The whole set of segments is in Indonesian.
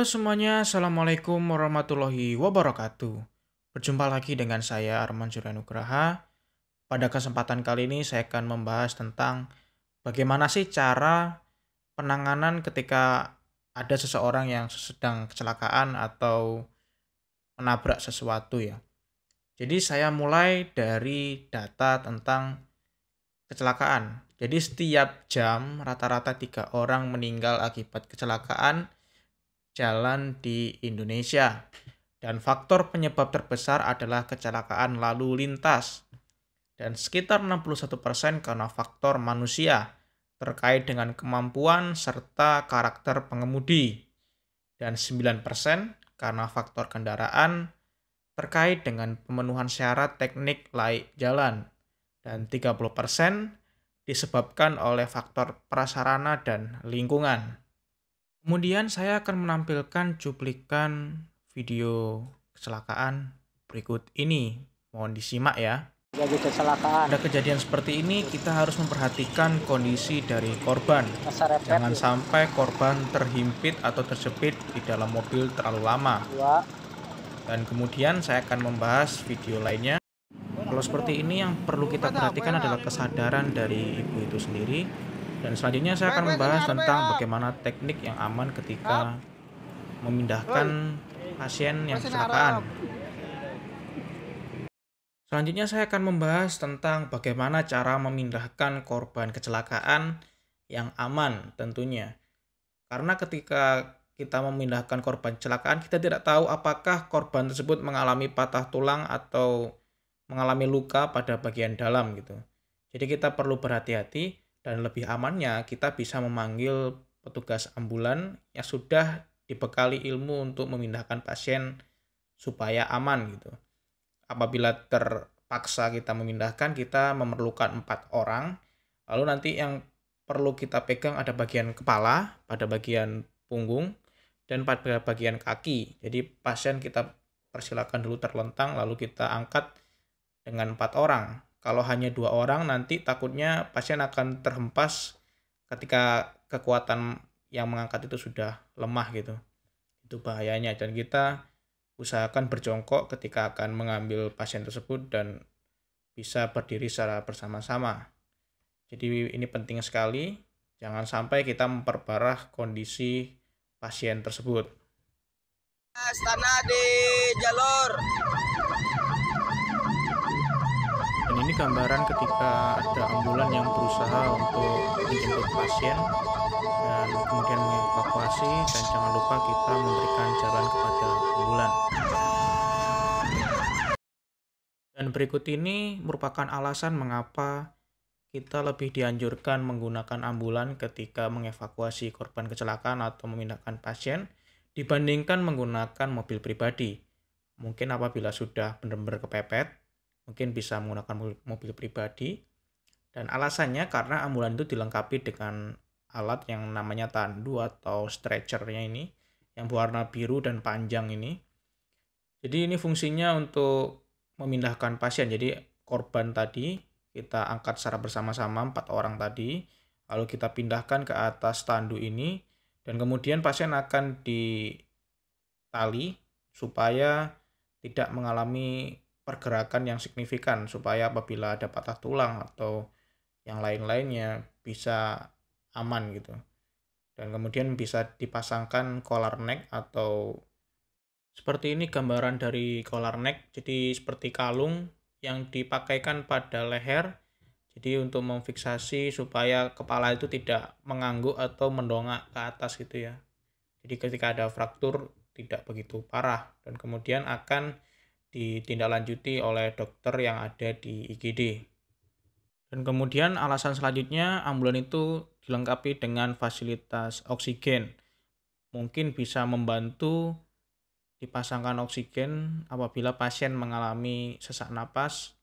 Halo semuanya, Assalamualaikum warahmatullahi wabarakatuh. Berjumpa lagi dengan saya Arman Suryanugraha. Pada kesempatan kali ini saya akan membahas tentang bagaimana sih cara penanganan ketika ada seseorang yang sedang kecelakaan atau menabrak sesuatu ya. Jadi saya mulai dari data tentang kecelakaan. Jadi setiap jam rata-rata tiga orang meninggal akibat kecelakaan jalan di Indonesia. Dan faktor penyebab terbesar adalah kecelakaan lalu lintas. Dan sekitar 61% karena faktor manusia terkait dengan kemampuan serta karakter pengemudi. Dan 9% karena faktor kendaraan terkait dengan pemenuhan syarat teknik laik jalan. Dan 30% disebabkan oleh faktor prasarana dan lingkungan. Kemudian saya akan menampilkan cuplikan video kecelakaan berikut ini. Mohon disimak ya. Ada kejadian seperti ini, kita harus memperhatikan kondisi dari korban. Jangan ya. sampai korban terhimpit atau terjepit di dalam mobil terlalu lama. Dan kemudian saya akan membahas video lainnya. Kalau seperti ini yang perlu kita perhatikan adalah kesadaran dari ibu itu sendiri dan selanjutnya saya akan membahas tentang bagaimana teknik yang aman ketika memindahkan pasien yang kecelakaan. Selanjutnya saya akan membahas tentang bagaimana cara memindahkan korban kecelakaan yang aman tentunya. Karena ketika kita memindahkan korban kecelakaan, kita tidak tahu apakah korban tersebut mengalami patah tulang atau mengalami luka pada bagian dalam gitu. Jadi kita perlu berhati-hati dan lebih amannya kita bisa memanggil petugas ambulan yang sudah dibekali ilmu untuk memindahkan pasien supaya aman gitu. Apabila terpaksa kita memindahkan, kita memerlukan empat orang. Lalu nanti yang perlu kita pegang ada bagian kepala, pada bagian punggung, dan pada bagian kaki. Jadi pasien kita persilakan dulu terlentang, lalu kita angkat dengan empat orang. Kalau hanya dua orang nanti takutnya pasien akan terhempas ketika kekuatan yang mengangkat itu sudah lemah gitu. Itu bahayanya dan kita usahakan berjongkok ketika akan mengambil pasien tersebut dan bisa berdiri secara bersama-sama. Jadi ini penting sekali, jangan sampai kita memperparah kondisi pasien tersebut. Astana di jalur ini gambaran ketika ada ambulan yang berusaha untuk menjemput pasien dan kemudian mengevakuasi dan jangan lupa kita memberikan jalan kepada ambulan dan berikut ini merupakan alasan mengapa kita lebih dianjurkan menggunakan ambulan ketika mengevakuasi korban kecelakaan atau memindahkan pasien dibandingkan menggunakan mobil pribadi. Mungkin apabila sudah benar-benar kepepet, mungkin bisa menggunakan mobil pribadi. Dan alasannya karena ambulans itu dilengkapi dengan alat yang namanya tandu atau stretchernya ini, yang berwarna biru dan panjang ini. Jadi ini fungsinya untuk memindahkan pasien. Jadi korban tadi kita angkat secara bersama-sama empat orang tadi, lalu kita pindahkan ke atas tandu ini, dan kemudian pasien akan ditali supaya tidak mengalami pergerakan yang signifikan supaya apabila ada patah tulang atau yang lain-lainnya bisa aman gitu. Dan kemudian bisa dipasangkan collar neck atau seperti ini gambaran dari collar neck. Jadi seperti kalung yang dipakaikan pada leher. Jadi untuk memfiksasi supaya kepala itu tidak mengangguk atau mendongak ke atas gitu ya. Jadi ketika ada fraktur tidak begitu parah dan kemudian akan ditindaklanjuti oleh dokter yang ada di IGD. Dan kemudian alasan selanjutnya ambulan itu dilengkapi dengan fasilitas oksigen. Mungkin bisa membantu dipasangkan oksigen apabila pasien mengalami sesak napas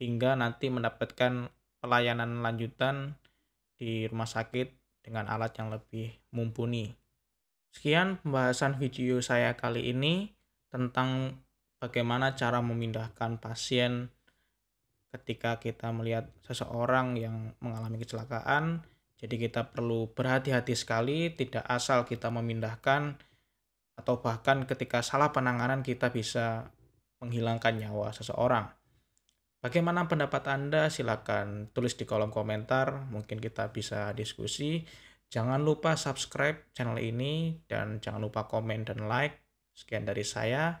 hingga nanti mendapatkan pelayanan lanjutan di rumah sakit dengan alat yang lebih mumpuni. Sekian pembahasan video saya kali ini tentang bagaimana cara memindahkan pasien ketika kita melihat seseorang yang mengalami kecelakaan. Jadi kita perlu berhati-hati sekali, tidak asal kita memindahkan atau bahkan ketika salah penanganan kita bisa menghilangkan nyawa seseorang. Bagaimana pendapat Anda? Silakan tulis di kolom komentar, mungkin kita bisa diskusi. Jangan lupa subscribe channel ini dan jangan lupa komen dan like. Sekian dari saya.